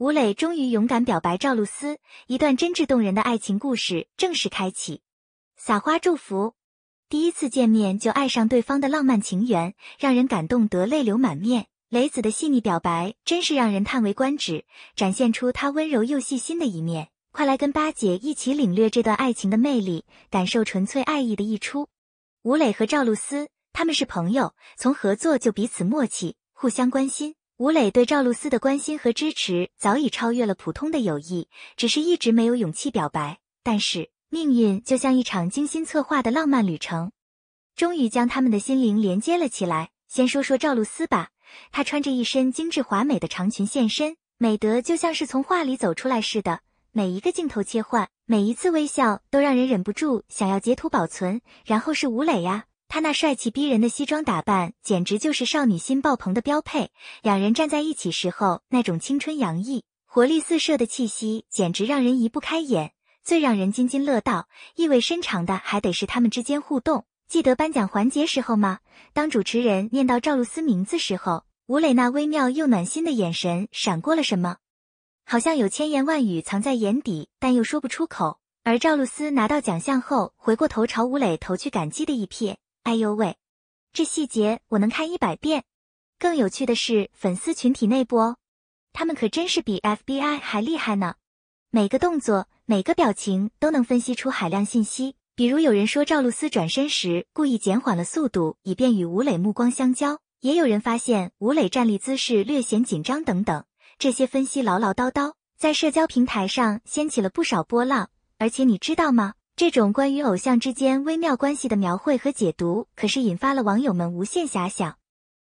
吴磊终于勇敢表白赵露思，一段真挚动人的爱情故事正式开启。撒花祝福！第一次见面就爱上对方的浪漫情缘，让人感动得泪流满面。雷子的细腻表白真是让人叹为观止，展现出他温柔又细心的一面。快来跟八姐一起领略这段爱情的魅力，感受纯粹爱意的溢出。吴磊和赵露思他们是朋友，从合作就彼此默契，互相关心。吴磊对赵露思的关心和支持早已超越了普通的友谊，只是一直没有勇气表白。但是命运就像一场精心策划的浪漫旅程，终于将他们的心灵连接了起来。先说说赵露思吧，她穿着一身精致华美的长裙现身，美得就像是从画里走出来似的。每一个镜头切换，每一次微笑，都让人忍不住想要截图保存。然后是吴磊呀。他那帅气逼人的西装打扮，简直就是少女心爆棚的标配。两人站在一起时候，那种青春洋溢、活力四射的气息，简直让人移不开眼。最让人津津乐道、意味深长的，还得是他们之间互动。记得颁奖环节时候吗？当主持人念到赵露思名字时候，吴磊那微妙又暖心的眼神闪过了什么？好像有千言万语藏在眼底，但又说不出口。而赵露思拿到奖项后，回过头朝吴磊投去感激的一瞥。哎呦喂，这细节我能看一百遍！更有趣的是粉丝群体内部哦，他们可真是比 FBI 还厉害呢。每个动作、每个表情都能分析出海量信息。比如有人说赵露思转身时故意减缓了速度，以便与吴磊目光相交；也有人发现吴磊站立姿势略显紧张等等。这些分析唠唠叨叨，在社交平台上掀起了不少波浪。而且你知道吗？这种关于偶像之间微妙关系的描绘和解读，可是引发了网友们无限遐想。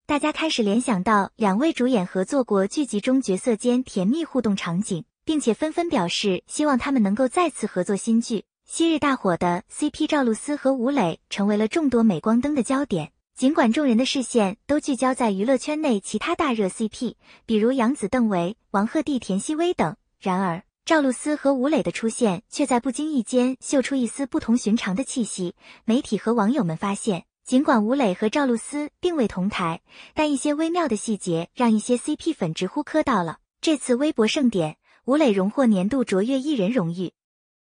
大家开始联想到两位主演合作过剧集中角色间甜蜜互动场景，并且纷纷表示希望他们能够再次合作新剧。昔日大火的 CP 赵露思和吴磊成为了众多镁光灯的焦点。尽管众人的视线都聚焦在娱乐圈内其他大热 CP，比如杨紫、邓为、王鹤棣、田曦薇等，然而。赵露思和吴磊的出现却在不经意间秀出一丝不同寻常的气息。媒体和网友们发现，尽管吴磊和赵露思并未同台，但一些微妙的细节让一些 CP 粉直呼磕到了。这次微博盛典，吴磊荣获年度卓越艺人荣誉，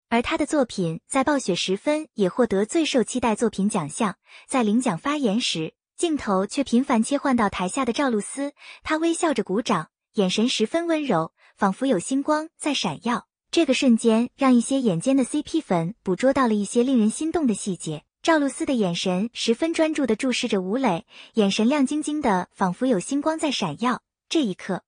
而他的作品在《暴雪时分》也获得最受期待作品奖项。在领奖发言时，镜头却频繁切换到台下的赵露思，她微笑着鼓掌，眼神十分温柔。仿佛有星光在闪耀，这个瞬间让一些眼尖的 CP 粉捕捉到了一些令人心动的细节。赵露思的眼神十分专注地注视着吴磊，眼神亮晶晶的，仿佛有星光在闪耀。这一刻，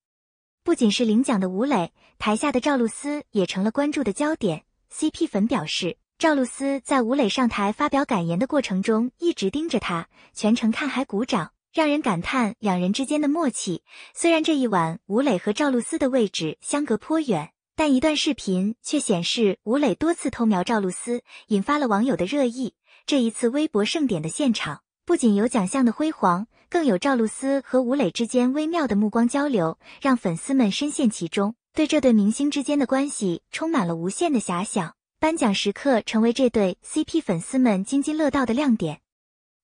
不仅是领奖的吴磊，台下的赵露思也成了关注的焦点。CP 粉表示，赵露思在吴磊上台发表感言的过程中一直盯着他，全程看还鼓掌。让人感叹两人之间的默契。虽然这一晚吴磊和赵露思的位置相隔颇远，但一段视频却显示吴磊多次偷瞄赵露思，引发了网友的热议。这一次微博盛典的现场，不仅有奖项的辉煌，更有赵露思和吴磊之间微妙的目光交流，让粉丝们深陷其中，对这对明星之间的关系充满了无限的遐想。颁奖时刻成为这对 CP 粉丝们津津乐道的亮点。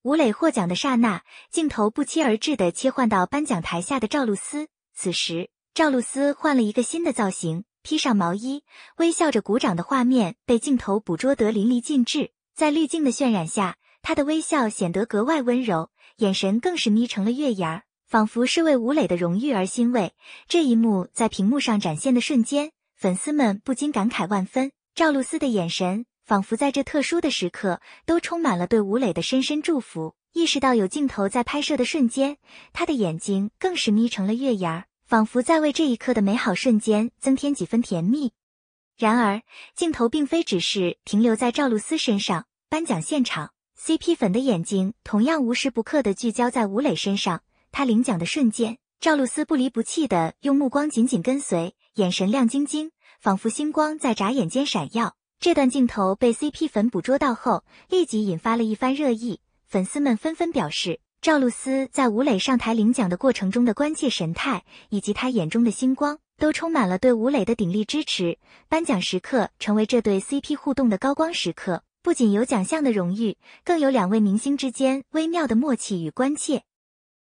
吴磊获奖的刹那，镜头不期而至地切换到颁奖台下的赵露思。此时，赵露思换了一个新的造型，披上毛衣，微笑着鼓掌的画面被镜头捕捉得淋漓尽致。在滤镜的渲染下，她的微笑显得格外温柔，眼神更是眯成了月牙，仿佛是为吴磊的荣誉而欣慰。这一幕在屏幕上展现的瞬间，粉丝们不禁感慨万分。赵露思的眼神。仿佛在这特殊的时刻，都充满了对吴磊的深深祝福。意识到有镜头在拍摄的瞬间，他的眼睛更是眯成了月牙，仿佛在为这一刻的美好瞬间增添几分甜蜜。然而，镜头并非只是停留在赵露思身上。颁奖现场，CP 粉的眼睛同样无时不刻地聚焦在吴磊身上。他领奖的瞬间，赵露思不离不弃地用目光紧紧跟随，眼神亮晶晶，仿佛星光在眨眼间闪耀。这段镜头被 CP 粉捕捉到后，立即引发了一番热议。粉丝们纷纷表示，赵露思在吴磊上台领奖的过程中的关切神态，以及她眼中的星光，都充满了对吴磊的鼎力支持。颁奖时刻成为这对 CP 互动的高光时刻，不仅有奖项的荣誉，更有两位明星之间微妙的默契与关切，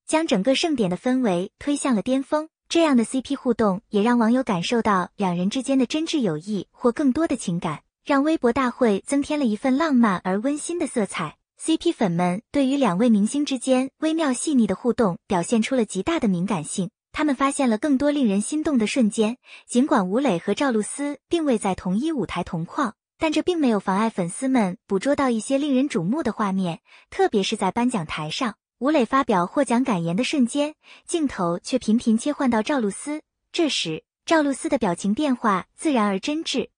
将整个盛典的氛围推向了巅峰。这样的 CP 互动也让网友感受到两人之间的真挚友谊或更多的情感。让微博大会增添了一份浪漫而温馨的色彩。CP 粉们对于两位明星之间微妙细腻的互动表现出了极大的敏感性，他们发现了更多令人心动的瞬间。尽管吴磊和赵露思并未在同一舞台同框，但这并没有妨碍粉丝们捕捉到一些令人瞩目的画面，特别是在颁奖台上，吴磊发表获奖感言的瞬间，镜头却频频切换到赵露思。这时，赵露思的表情变化自然而真挚。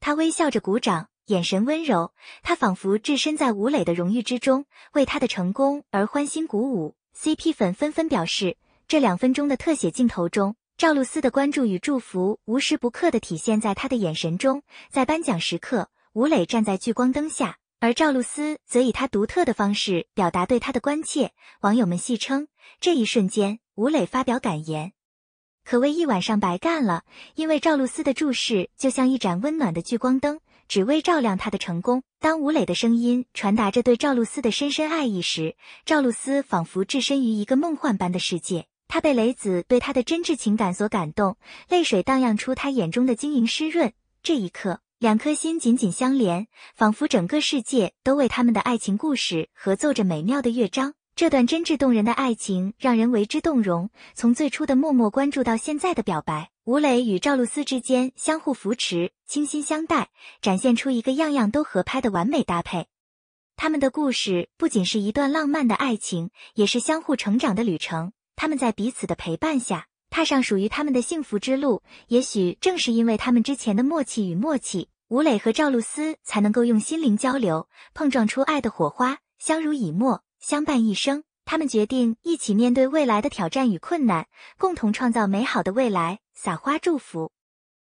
他微笑着鼓掌，眼神温柔。他仿佛置身在吴磊的荣誉之中，为他的成功而欢欣鼓舞。CP 粉纷纷表示，这两分钟的特写镜头中，赵露思的关注与祝福无时不刻地体现在他的眼神中。在颁奖时刻，吴磊站在聚光灯下，而赵露思则以他独特的方式表达对他的关切。网友们戏称，这一瞬间，吴磊发表感言。可谓一晚上白干了，因为赵露思的注视就像一盏温暖的聚光灯，只为照亮他的成功。当吴磊的声音传达着对赵露思的深深爱意时，赵露思仿佛置身于一个梦幻般的世界。她被雷子对她的真挚情感所感动，泪水荡漾出她眼中的晶莹湿润。这一刻，两颗心紧紧相连，仿佛整个世界都为他们的爱情故事合奏着美妙的乐章。这段真挚动人的爱情让人为之动容。从最初的默默关注到现在的表白，吴磊与赵露思之间相互扶持、倾心相待，展现出一个样样都合拍的完美搭配。他们的故事不仅是一段浪漫的爱情，也是相互成长的旅程。他们在彼此的陪伴下踏上属于他们的幸福之路。也许正是因为他们之前的默契与默契，吴磊和赵露思才能够用心灵交流，碰撞出爱的火花，相濡以沫。相伴一生，他们决定一起面对未来的挑战与困难，共同创造美好的未来。撒花祝福，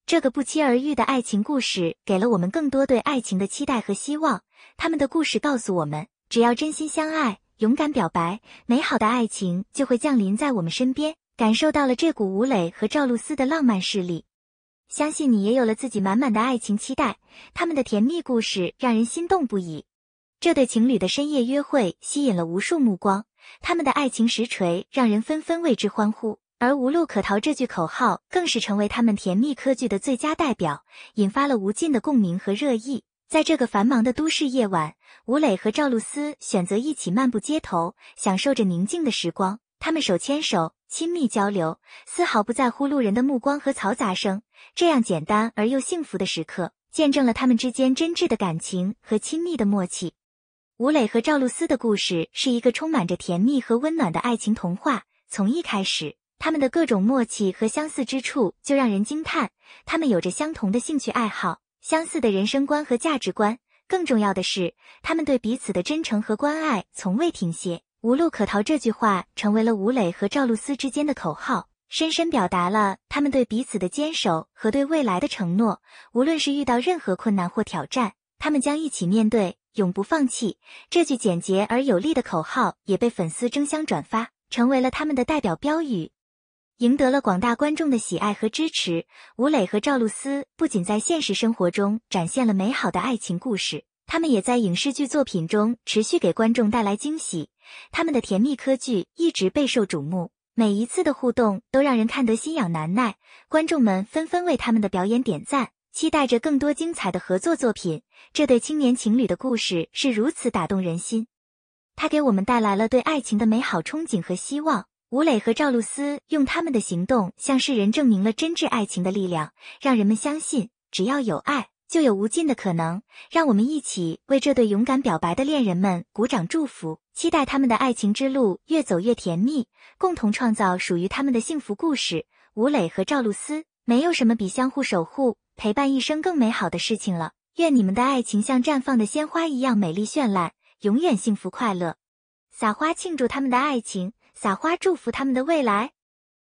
这个不期而遇的爱情故事，给了我们更多对爱情的期待和希望。他们的故事告诉我们，只要真心相爱，勇敢表白，美好的爱情就会降临在我们身边。感受到了这股吴磊和赵露思的浪漫势力，相信你也有了自己满满的爱情期待。他们的甜蜜故事让人心动不已。这对情侣的深夜约会吸引了无数目光，他们的爱情实锤让人纷纷为之欢呼。而“无路可逃”这句口号更是成为他们甜蜜科剧的最佳代表，引发了无尽的共鸣和热议。在这个繁忙的都市夜晚，吴磊和赵露思选择一起漫步街头，享受着宁静的时光。他们手牵手，亲密交流，丝毫不在乎路人的目光和嘈杂声。这样简单而又幸福的时刻，见证了他们之间真挚的感情和亲密的默契。吴磊和赵露思的故事是一个充满着甜蜜和温暖的爱情童话。从一开始，他们的各种默契和相似之处就让人惊叹。他们有着相同的兴趣爱好，相似的人生观和价值观。更重要的是，他们对彼此的真诚和关爱从未停歇。无路可逃这句话成为了吴磊和赵露思之间的口号，深深表达了他们对彼此的坚守和对未来的承诺。无论是遇到任何困难或挑战，他们将一起面对。永不放弃这句简洁而有力的口号也被粉丝争相转发，成为了他们的代表标语，赢得了广大观众的喜爱和支持。吴磊和赵露思不仅在现实生活中展现了美好的爱情故事，他们也在影视剧作品中持续给观众带来惊喜。他们的甜蜜歌剧一直备受瞩目，每一次的互动都让人看得心痒难耐，观众们纷纷为他们的表演点赞。期待着更多精彩的合作作品。这对青年情侣的故事是如此打动人心，他给我们带来了对爱情的美好憧憬和希望。吴磊和赵露思用他们的行动向世人证明了真挚爱情的力量，让人们相信只要有爱，就有无尽的可能。让我们一起为这对勇敢表白的恋人们鼓掌祝福，期待他们的爱情之路越走越甜蜜，共同创造属于他们的幸福故事。吴磊和赵露思，没有什么比相互守护。陪伴一生更美好的事情了。愿你们的爱情像绽放的鲜花一样美丽绚烂，永远幸福快乐。撒花庆祝他们的爱情，撒花祝福他们的未来。